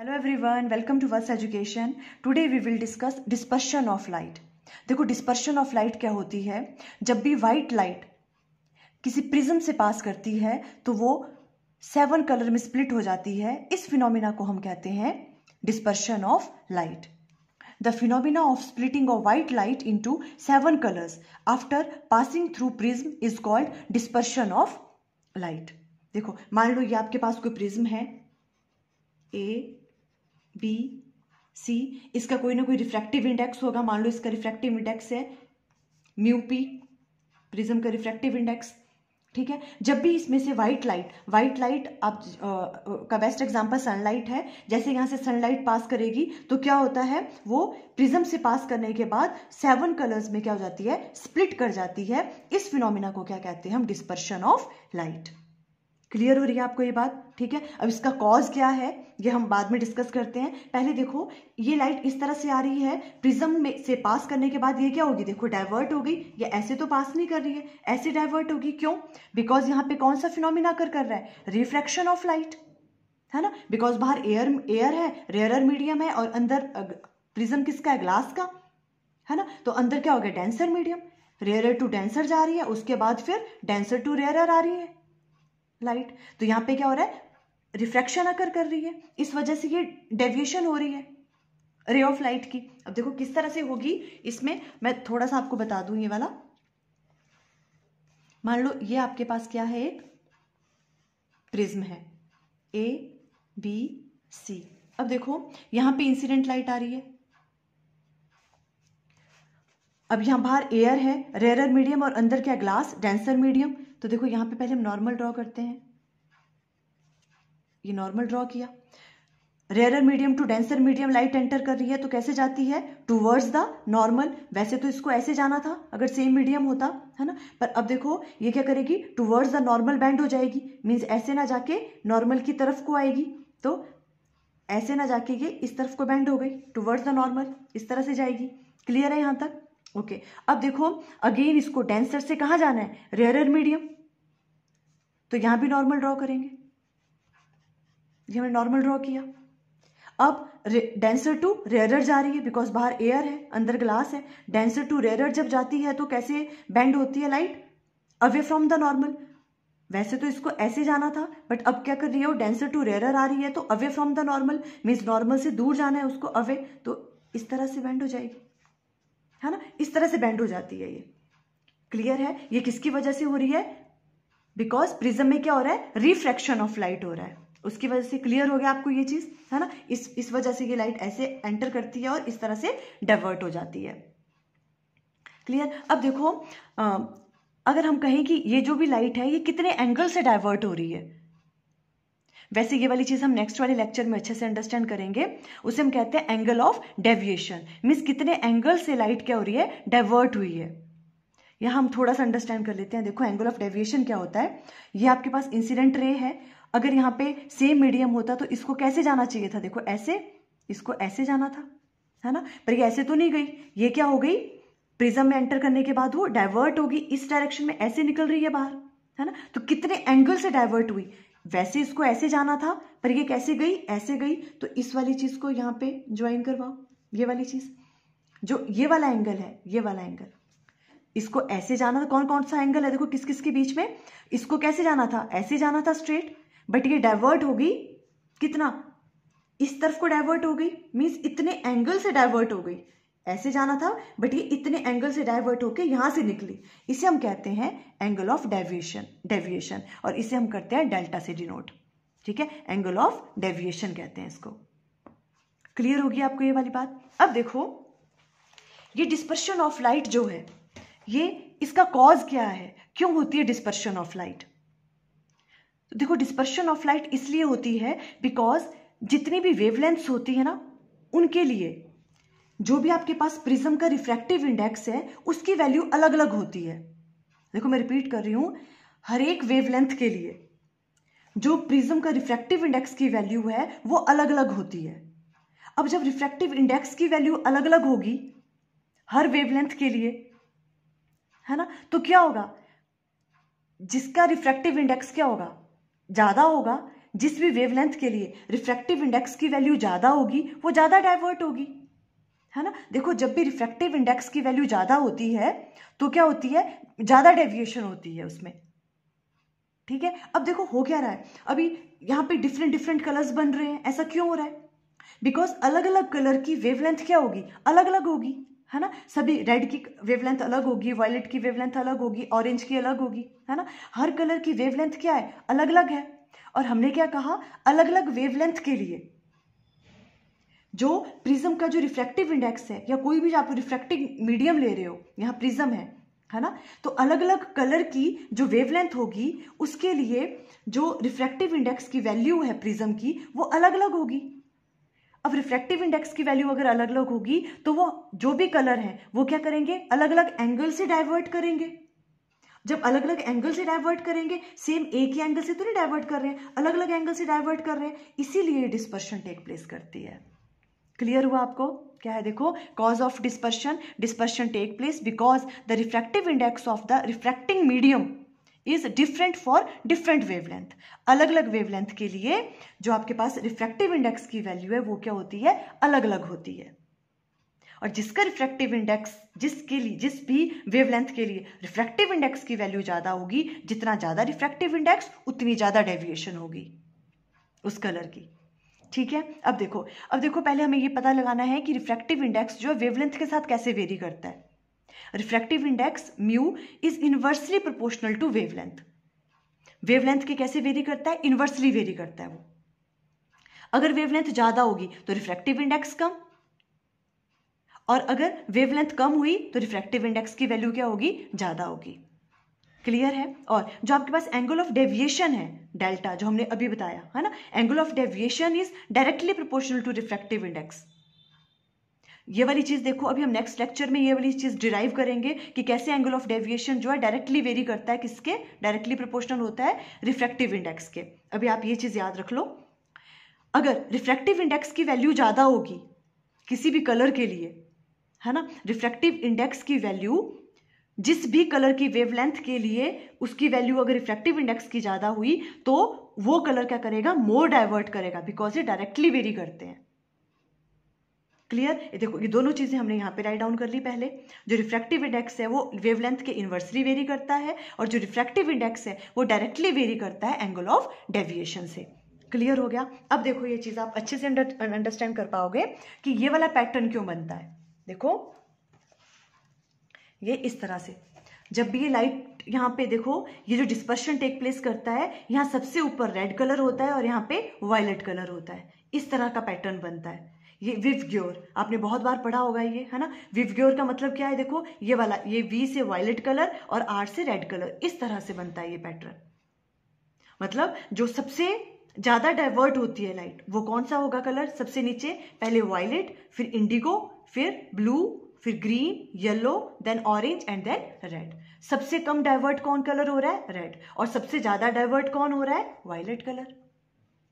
Hello everyone welcome to verse education today we will discuss dispersion of light देखो dispersion of light क्या होती है जब भी वाइट लाइट किसी प्रिज्म से पास करती है तो वो सेवन कलर में स्प्लिट हो जाती है इस फिनोमिना को हम कहते हैं dispersion of light the phenomena of splitting of white light into seven colours after passing through prism is called dispersion of light देखो मान लो ये आपके पास कोई प्रिज्म है ए बी सी इसका कोई ना कोई रिफ्रैक्टिव इंडेक्स होगा मान लो इसका रिफ्रैक्टिव इंडेक्स है म्यू पी प्रिज्म का रिफ्रैक्टिव इंडेक्स ठीक है जब भी इसमें से वाइट लाइट वाइट लाइट आप का बेस्ट एग्जांपल सनलाइट है जैसे यहाँ से सनलाइट पास करेगी तो क्या होता है वो प्रिज्म से पास करने के बाद सेवन कलर्स में क्या हो जाती है स्प्लिट कर जाती है इस फिनोमिना को क्या कहते हैं हम डिस्पर्शन ऑफ लाइट क्लियर हो रही है आपको ये बात ठीक है अब इसका कॉज क्या है ये हम बाद में डिस्कस करते हैं पहले देखो ये लाइट इस तरह से आ रही है प्रिज्म में से पास करने के बाद ये क्या होगी देखो डाइवर्ट हो गई ये ऐसे तो पास नहीं कर रही है ऐसे डाइवर्ट होगी क्यों बिकॉज यहाँ पे कौन सा फिनोमिना कर कर रहा है रिफ्रैक्शन ऑफ लाइट है ना बिकॉज बाहर एयर एयर है रेयरर मीडियम है और अंदर प्रिज्म किसका है ग्लास का है ना तो अंदर क्या हो गया denser medium rarer to denser जा रही है उसके बाद फिर डेंसर टू रेयरर आ रही है लाइट तो यहाँ पे क्या हो रहा है रिफ्रैक्शन अकर कर रही है इस वजह से ये डेविएशन हो रही है रे ऑफ लाइट की अब देखो किस तरह से होगी इसमें मैं थोड़ा सा आपको बता दूं ये वाला मान लो ये आपके पास क्या है एक प्रिज्म है ए बी सी अब देखो यहां पे इंसिडेंट लाइट आ रही है अब यहां बाहर एयर है रेयर मीडियम और अंदर क्या ग्लास डेंसर मीडियम तो देखो यहाँ पे पहले हम नॉर्मल ड्रॉ करते हैं ये नॉर्मल ड्रॉ किया rare medium to denser medium light enter कर रही है तो कैसे जाती है टूवर्ड्स द नॉर्मल वैसे तो इसको ऐसे जाना था अगर सेम मीडियम होता है ना पर अब देखो ये क्या करेगी टूवर्ड्स द नॉर्मल बैंड हो जाएगी मीन्स ऐसे ना जाके नॉर्मल की तरफ को आएगी तो ऐसे ना जाके ये इस तरफ को बैंड हो गई टूवर्ड्स द नॉर्मल इस तरह से जाएगी क्लियर है यहाँ तक ओके okay. अब देखो अगेन इसको डेंसर से कहाँ जाना है रेयर मीडियम तो यहां भी नॉर्मल ड्रॉ करेंगे ये हमने नॉर्मल ड्रॉ किया अब डेंसर टू रेयरर जा रही है बिकॉज बाहर एयर है अंदर ग्लास है डेंसर टू रेयरर जब जाती है तो कैसे बैंड होती है light away from the normal वैसे तो इसको ऐसे जाना था बट अब क्या कर रही है वो डेंसर टू रेरर आ रही है तो away from the normal means normal से दूर जाना है उसको अवे तो इस तरह से बैंड हो जाएगी है ना इस तरह से बैंड हो जाती है ये क्लियर है ये किसकी वजह से हो रही है बिकॉज प्रिज्म में क्या हो रहा है रिफ्रैक्शन ऑफ लाइट हो रहा है उसकी वजह से क्लियर हो गया आपको ये चीज है ना इस इस वजह से ये लाइट ऐसे एंटर करती है और इस तरह से डाइवर्ट हो जाती है क्लियर अब देखो आ, अगर हम कहें कि ये जो भी लाइट है ये कितने एंगल से डाइवर्ट हो रही है वैसे ये वाली चीज हम नेक्स्ट वाले लेक्चर में अच्छे से अंडरस्टैंड करेंगे उसे हम कहते हैं एंगल ऑफ डेविएशन मीन्स कितने एंगल से लाइट क्या हो रही है डाइवर्ट हुई है या हम थोड़ा सा अंडरस्टैंड कर लेते हैं देखो एंगल ऑफ डेविएशन क्या होता है ये आपके पास इंसिडेंट रे है अगर यहाँ पे सेम मीडियम होता तो इसको कैसे जाना चाहिए था देखो ऐसे इसको ऐसे जाना था है ना पर ये ऐसे तो नहीं गई ये क्या हो गई प्रिज्म में एंटर करने के बाद वो डाइवर्ट होगी इस डायरेक्शन में ऐसे निकल रही है बाहर है ना तो कितने एंगल से डाइवर्ट हुई वैसे इसको ऐसे जाना था पर ये कैसे गई ऐसे गई तो इस वाली चीज को यहाँ पे ज्वाइन करवाओ ये वाली चीज जो ये वाला एंगल है ये वाला एंगल इसको ऐसे जाना था कौन कौन सा एंगल है देखो किस किस के बीच में इसको कैसे जाना था ऐसे जाना था स्ट्रेट बट ये डाइवर्ट होगी कितना इस तरफ को डाइवर्ट हो गई मीन्स इतने एंगल से डाइवर्ट हो गई ऐसे जाना था बट ये इतने एंगल से डाइवर्ट होके यहां से निकली इसे हम कहते हैं एंगल ऑफ डेविएशन डेविएशन और इसे हम करते हैं डेल्टा से डिनोट ठीक है एंगल ऑफ डेविएशन कहते हैं इसको क्लियर होगी आपको ये वाली बात अब देखो ये डिस्पर्शन ऑफ लाइट जो है ये इसका कॉज क्या है क्यों होती है डिस्पर्शन ऑफ लाइट तो देखो डिस्पर्शन ऑफ लाइट इसलिए होती है बिकॉज जितनी भी वेवलेंथ्स होती है ना उनके लिए जो भी आपके पास प्रिज्म का रिफ्रैक्टिव इंडेक्स है उसकी वैल्यू अलग अलग होती है देखो मैं रिपीट कर रही हूं हर एक वेवलेंथ के लिए जो प्रिज्म का रिफ्रैक्टिव इंडेक्स की वैल्यू है वो अलग अलग होती है अब जब रिफ्रैक्टिव इंडेक्स की वैल्यू अलग अलग होगी हर वेवलेंथ के लिए है ना तो क्या होगा जिसका रिफ्रैक्टिव इंडेक्स क्या होगा ज़्यादा होगा जिस भी वेवलेंथ के लिए रिफ्रैक्टिव इंडेक्स की वैल्यू ज़्यादा होगी वो ज़्यादा डाइवर्ट होगी है ना देखो जब भी रिफ्रैक्टिव इंडेक्स की वैल्यू ज़्यादा होती है तो क्या होती है ज़्यादा डेविएशन होती है उसमें ठीक है अब देखो हो क्या रहा है अभी यहां पे डिफरेंट डिफरेंट कलर्स बन रहे हैं ऐसा क्यों हो रहा है बिकॉज अलग अलग कलर की वेवलेंथ क्या होगी अलग अलग होगी है ना सभी रेड की वेवलेंथ अलग होगी वायलेट की वेवलेंथ अलग होगी ऑरेंज की अलग होगी है ना हर कलर की वेवलेंथ क्या है अलग अलग है और हमने क्या कहा अलग अलग वेवलेंथ के लिए जो प्रिज्म का जो रिफ्लेक्टिव इंडेक्स है या कोई भी आप रिफ्लेक्टिव मीडियम ले रहे हो यहाँ प्रिज्म है है ना तो अलग अलग कलर की जो वेवलेंथ होगी उसके लिए जो रिफ्लेक्टिव इंडेक्स की वैल्यू है प्रिज्म की वो अलग अलग होगी अब रिफ्रैक्टिव इंडेक्स की वैल्यू अगर अलग अलग होगी तो वो जो भी कलर है वो क्या करेंगे अलग अलग एंगल से डाइवर्ट करेंगे जब अलग अलग एंगल से डाइवर्ट करेंगे सेम एक ही एंगल से तो नहीं डाइवर्ट कर रहे हैं अलग अलग एंगल से डाइवर्ट कर रहे हैं इसीलिए डिस्पर्शन टेक प्लेस करती है क्लियर हुआ आपको क्या है देखो cause of dispersion dispersion take place because the refractive index of the refracting medium is different for different wavelength अलग अलग वेवलेंथ के लिए जो आपके पास रिफ्रैक्टिव इंडेक्स की वैल्यू है वो क्या होती है अलग अलग होती है और जिसका रिफ्रैक्टिव इंडेक्स जिसके लिए जिस भी वेवलेंथ के लिए रिफ्रैक्टिव इंडेक्स की वैल्यू ज़्यादा होगी जितना ज़्यादा रिफ्रैक्टिव इंडेक्स उतनी ज़्यादा डेविएशन होगी उस कलर की ठीक है अब देखो अब देखो पहले हमें ये पता लगाना है कि रिफ्रैक्टिव इंडेक्स जो है वेवलेंथ के साथ कैसे वेरी करता है refractive index mu is inversely proportional to wavelength wavelength के कैसे वेरी करता है इन्वर्सली वेरी करता है वो अगर वेवलेंथ ज़्यादा होगी तो रिफ्रैक्टिव इंडेक्स कम और अगर वेवलेंथ कम हुई तो रिफ्रैक्टिव इंडेक्स की वैल्यू क्या होगी ज़्यादा होगी क्लियर है और जो आपके पास एंगल ऑफ डेविएशन है डेल्टा जो हमने अभी बताया है ना angle of deviation is directly proportional to refractive index ये वाली चीज़ देखो अभी हम नेक्स्ट लेक्चर में ये वाली चीज़ डिराइव करेंगे कि कैसे एंगल ऑफ डेविएशन जो है डायरेक्टली वेरी करता है किसके डायरेक्टली प्रोपोर्शनल होता है रिफ्रैक्टिव इंडेक्स के अभी आप ये चीज़ याद रख लो अगर रिफ्रैक्टिव इंडेक्स की वैल्यू ज़्यादा होगी किसी भी कलर के लिए है ना रिफ्रैक्टिव इंडेक्स की वैल्यू जिस भी कलर की वेवलेंथ के लिए उसकी वैल्यू अगर रिफ्रैक्टिव इंडेक्स की ज़्यादा हुई तो वो कलर क्या करेगा मोर डाइवर्ट करेगा बिकॉज ये डायरेक्टली वेरी करते हैं क्लियर ये देखो ये दोनों चीज़ें हमने यहाँ पे राइट डाउन कर ली पहले जो रिफ्रैक्टिव इंडेक्स है वो वेवलेंथ के इन्वर्सली वेरी करता है और जो रिफ्रैक्टिव इंडेक्स है वो डायरेक्टली वेरी करता है एंगल ऑफ डेविएशन से क्लियर हो गया अब देखो ये चीज़ आप अच्छे से अंडरस्टैंड कर पाओगे कि ये वाला पैटर्न क्यों बनता है देखो ये इस तरह से जब भी ये लाइट यहाँ पे देखो ये जो डिस्पर्शन टेक प्लेस करता है यहाँ सबसे ऊपर रेड कलर होता है और यहाँ पे वायलेट कलर होता है इस तरह का पैटर्न बनता है ये विवग्योर आपने बहुत बार पढ़ा होगा ये है ना विवग्योर का मतलब क्या है देखो ये वाला ये वी से वायलेट कलर और आर से रेड कलर इस तरह से बनता है ये पैटर्न मतलब जो सबसे ज्यादा डाइवर्ट होती है लाइट वो कौन सा होगा कलर सबसे नीचे पहले वायलेट फिर इंडिगो फिर ब्लू फिर green yellow then orange and then red सबसे कम डाइवर्ट कौन कलर हो रहा है रेड और सबसे ज्यादा डाइवर्ट कौन हो रहा है वायलेट कलर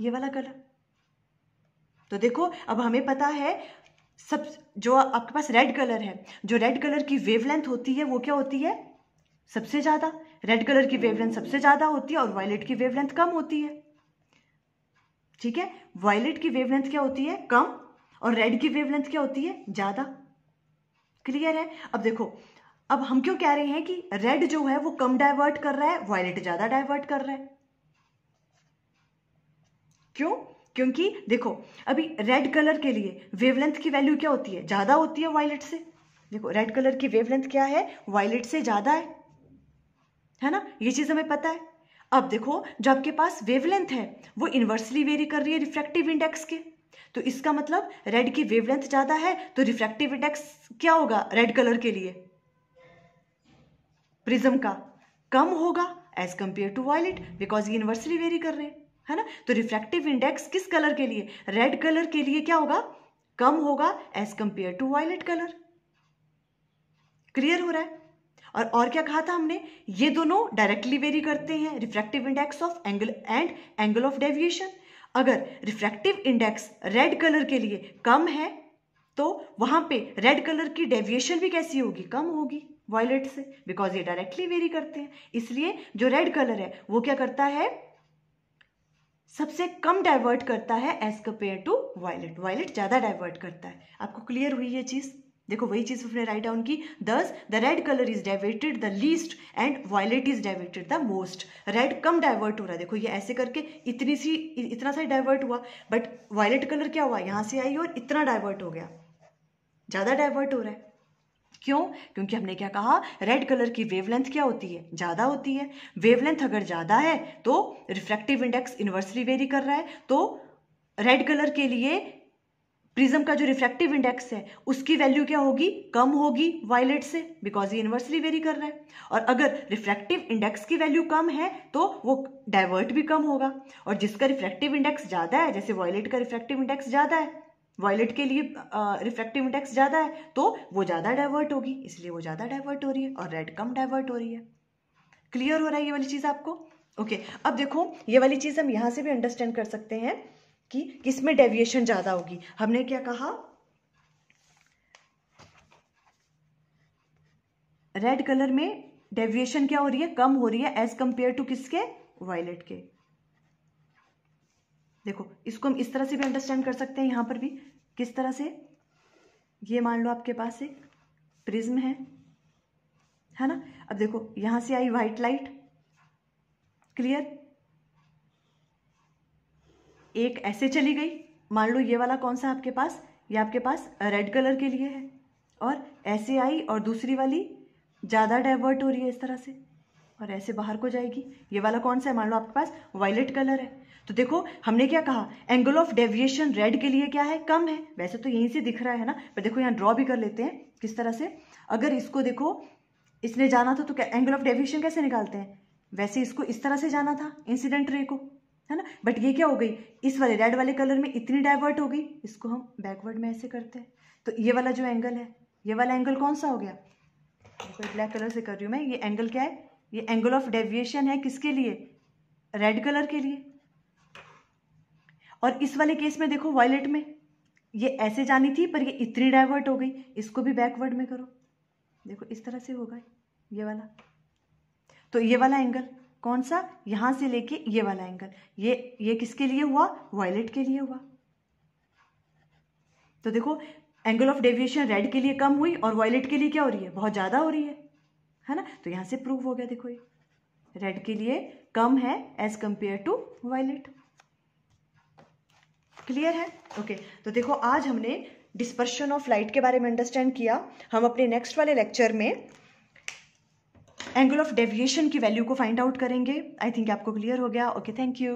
ये वाला कलर तो देखो अब हमें पता है सब जो आपके पास रेड कलर है जो रेड कलर की वेवलेंथ होती है वो क्या होती है सबसे ज़्यादा रेड कलर की वेवलेंथ सबसे ज़्यादा होती है और वायलेट की वेवलेंथ कम होती है ठीक है वायलेट की वेवलेंथ क्या होती है कम और रेड की वेवलेंथ क्या होती है ज़्यादा क्लियर है अब देखो अब हम क्यों कह रहे हैं कि रेड जो है वो कम डाइवर्ट कर रहा है वायलेट ज़्यादा डाइवर्ट कर रहा है क्यों क्योंकि देखो अभी रेड कलर के लिए वेवलेंथ की वैल्यू क्या होती है ज़्यादा होती है वायलेट से देखो रेड कलर की वेवलेंथ क्या है वायलेट से ज़्यादा है है ना ये चीज़ हमें पता है अब देखो जो आपके पास वेवलेंथ है वो इन्वर्सली वेरी कर रही है रिफ्रैक्टिव इंडेक्स के तो इसका मतलब रेड की वेवलेंथ ज़्यादा है तो रिफ्रैक्टिव इंडेक्स क्या होगा रेड कलर के लिए प्रिज्म का कम होगा as compare to violet because ये इन्वर्सली वेरी कर रहे हैं है ना तो रिफ्रैक्टिव इंडेक्स किस कलर के लिए रेड कलर के लिए क्या होगा कम होगा as compare to violet colour clear हो रहा है और और क्या कहा था हमने ये दोनों डायरेक्टली वेरी करते हैं refractive index of angle and angle of deviation अगर रिफ्रैक्टिव इंडेक्स रेड कलर के लिए कम है तो वहां पे रेड कलर की डेविएशन भी कैसी होगी कम होगी वायलेट से बिकॉज ये डायरेक्टली वेरी करते हैं इसलिए जो रेड कलर है वो क्या करता है सबसे कम डाइवर्ट करता है as compare to violet violet ज़्यादा डाइवर्ट करता है आपको क्लियर हुई ये चीज़ देखो वही चीज़ उसने राइट डाउन की thus the red colour is diverted the least and violet is diverted the most red कम डाइवर्ट हो रहा है देखो ये ऐसे करके इतनी सी इतना सा डाइवर्ट हुआ बट वायलेट कलर क्या हुआ यहाँ से आई और इतना डाइवर्ट हो गया ज़्यादा डाइवर्ट हो रहा है क्यों क्योंकि हमने क्या कहा रेड कलर की वेवलेंथ क्या होती है ज़्यादा होती है वेवलेंथ अगर ज़्यादा है तो रिफ्रैक्टिव इंडेक्स इन्वर्सली वेरी कर रहा है तो रेड कलर के लिए प्रिज्म का जो रिफ्रैक्टिव इंडेक्स है उसकी वैल्यू क्या होगी कम होगी वायलेट से बिकॉज ये इन्वर्सली वेरी कर रहा है और अगर रिफ्रैक्टिव इंडेक्स की वैल्यू कम है तो वो डाइवर्ट भी कम होगा और जिसका रिफ्रैक्टिव इंडेक्स ज़्यादा है जैसे वायलेट का रिफ्रैक्टिव इंडेक्स ज़्यादा है वायलेट के लिए रिफ्लेक्टिव इंडेक्स ज़्यादा है तो वो ज़्यादा डाइवर्ट होगी इसलिए वो ज़्यादा डाइवर्ट हो रही है और रेड कम डाइवर्ट हो रही है क्लियर हो रहा है ये वाली चीज़ आपको ओके okay, अब देखो ये वाली चीज़ हम यहाँ से भी अंडरस्टैंड कर सकते हैं कि किसमें डेविएशन ज़्यादा होगी हमने क्या कहा रेड कलर में डेविएशन क्या हो रही है कम हो रही है एज कंपेयर टू किसके वायलेट के देखो इसको हम इस तरह से भी अंडरस्टैंड कर सकते हैं यहां पर भी किस तरह से ये मान लो आपके पास एक प्रिज्म है है ना अब देखो यहां से आई व्हाइट लाइट क्लियर एक ऐसे चली गई मान लो ये वाला कौन सा आपके पास ये आपके पास रेड कलर के लिए है और ऐसे आई और दूसरी वाली ज़्यादा डाइवर्ट हो रही है इस तरह से और ऐसे बाहर को जाएगी ये वाला कौन सा है मान लो आपके पास वायलेट कलर है तो देखो हमने क्या कहा एंगल ऑफ डेविएशन रेड के लिए क्या है कम है वैसे तो यहीं से दिख रहा है ना पर देखो यहाँ ड्रॉ भी कर लेते हैं किस तरह से अगर इसको देखो इसने जाना था तो क्या एंगल ऑफ डेविएशन कैसे निकालते हैं वैसे इसको इस तरह से जाना था इंसिडेंट रे को है ना बट ये क्या हो गई इस वाले रेड वाले कलर में इतनी डाइवर्ट हो गई इसको हम बैकवर्ड में ऐसे करते हैं तो ये वाला जो एंगल है ये वाला एंगल कौन सा हो गया ब्लैक कलर से कर रही हूँ मैं ये एंगल क्या है ये एंगल ऑफ डेविएशन है किसके लिए रेड कलर के लिए और इस वाले केस में देखो वॉयलेट में ये ऐसे जानी थी पर ये इतनी डाइवर्ट हो गई इसको भी बैकवर्ड में करो देखो इस तरह से होगा ये वाला तो ये वाला एंगल कौन सा यहां से लेके ये वाला एंगल ये ये किसके लिए हुआ वॉयलेट के लिए हुआ तो देखो एंगल ऑफ डेविएशन रेड के लिए कम हुई और वॉयलेट के लिए क्या हो रही है बहुत ज़्यादा हो रही है है ना तो यहां से प्रूव हो गया देखो ये रेड के लिए कम है as compare to violet clear है ओके okay, तो देखो आज हमने डिस्पर्शन ऑफ लाइट के बारे में अंडरस्टैंड किया हम अपने नेक्स्ट वाले लेक्चर में एंगल ऑफ डेविएशन की वैल्यू को फाइंड आउट करेंगे आई थिंक आपको क्लियर हो गया ओके थैंक यू